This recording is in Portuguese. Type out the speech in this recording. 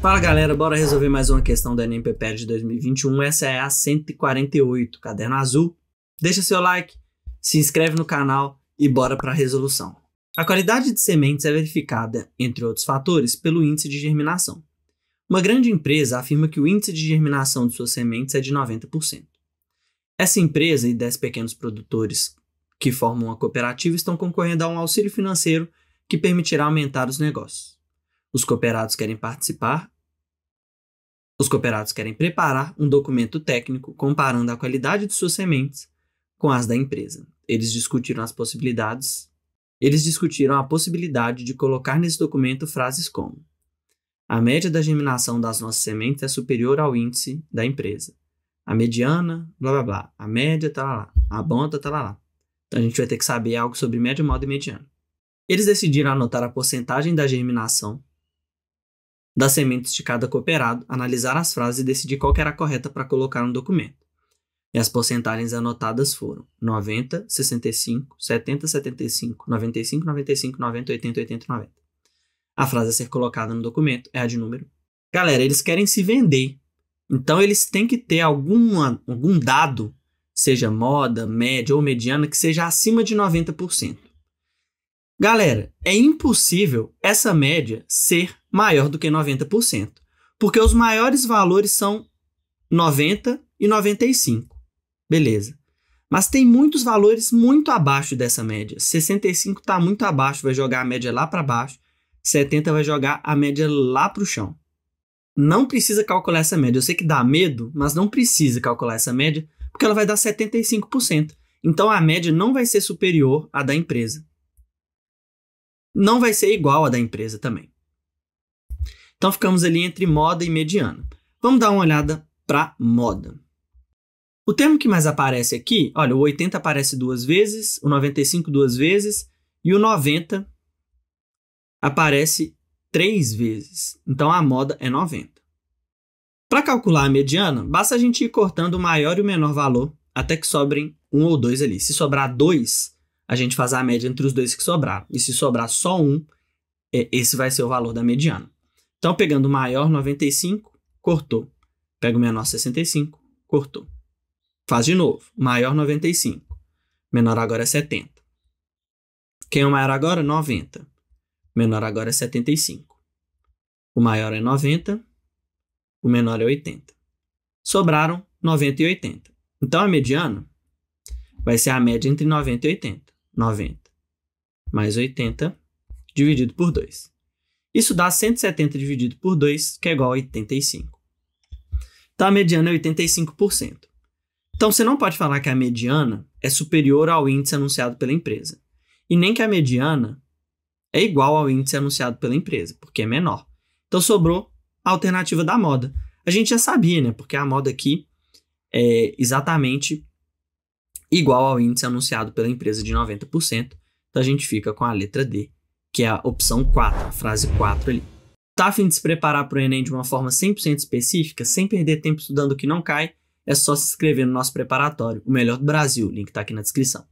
Fala galera, bora resolver mais uma questão da Enem PPL de 2021. Essa é a 148, caderno azul. Deixa seu like, se inscreve no canal e bora para a resolução. A qualidade de sementes é verificada, entre outros fatores, pelo índice de germinação. Uma grande empresa afirma que o índice de germinação de suas sementes é de 90%. Essa empresa e 10 pequenos produtores que formam uma cooperativa estão concorrendo a um auxílio financeiro que permitirá aumentar os negócios. Os cooperados querem participar. Os cooperados querem preparar um documento técnico comparando a qualidade de suas sementes com as da empresa. Eles discutiram as possibilidades. Eles discutiram a possibilidade de colocar nesse documento frases como: A média da germinação das nossas sementes é superior ao índice da empresa. A mediana, blá blá blá. A média, tá lá. lá. A bonda, tá lá, lá. Então a gente vai ter que saber algo sobre média, modo e mediana. Eles decidiram anotar a porcentagem da germinação das sementes de cada cooperado, analisar as frases e decidir qual era a correta para colocar no documento. E as porcentagens anotadas foram 90, 65, 70, 75, 95, 95, 90, 80, 80, 90. A frase a ser colocada no documento é a de número. Galera, eles querem se vender. Então eles têm que ter alguma, algum dado, seja moda, média ou mediana, que seja acima de 90%. Galera, é impossível essa média ser maior do que 90%, porque os maiores valores são 90 e 95. Beleza. Mas tem muitos valores muito abaixo dessa média. 65 está muito abaixo, vai jogar a média lá para baixo. 70 vai jogar a média lá para o chão. Não precisa calcular essa média. Eu sei que dá medo, mas não precisa calcular essa média, porque ela vai dar 75%. Então a média não vai ser superior à da empresa não vai ser igual a da empresa também. Então ficamos ali entre moda e mediana. Vamos dar uma olhada para moda. O termo que mais aparece aqui, olha, o 80 aparece duas vezes, o 95 duas vezes e o 90 aparece três vezes. Então a moda é 90. Para calcular a mediana, basta a gente ir cortando o maior e o menor valor até que sobrem um ou dois ali. Se sobrar dois, a gente faz a média entre os dois que sobraram. E se sobrar só um, é, esse vai ser o valor da mediana. Então, pegando o maior 95, cortou. Pega o menor 65, cortou. Faz de novo. Maior 95. Menor agora é 70. Quem é o maior agora? 90. menor agora é 75. O maior é 90. O menor é 80. Sobraram 90 e 80. Então a mediana vai ser a média entre 90 e 80. 90 mais 80 dividido por 2. Isso dá 170 dividido por 2, que é igual a 85. Então a mediana é 85%. Então você não pode falar que a mediana é superior ao índice anunciado pela empresa. E nem que a mediana é igual ao índice anunciado pela empresa, porque é menor. Então sobrou a alternativa da moda. A gente já sabia, né? Porque a moda aqui é exatamente igual ao índice anunciado pela empresa de 90%, então a gente fica com a letra D, que é a opção 4, a frase 4 ali. Tá afim de se preparar para o Enem de uma forma 100% específica, sem perder tempo estudando o que não cai? É só se inscrever no nosso preparatório, o melhor do Brasil, link está aqui na descrição.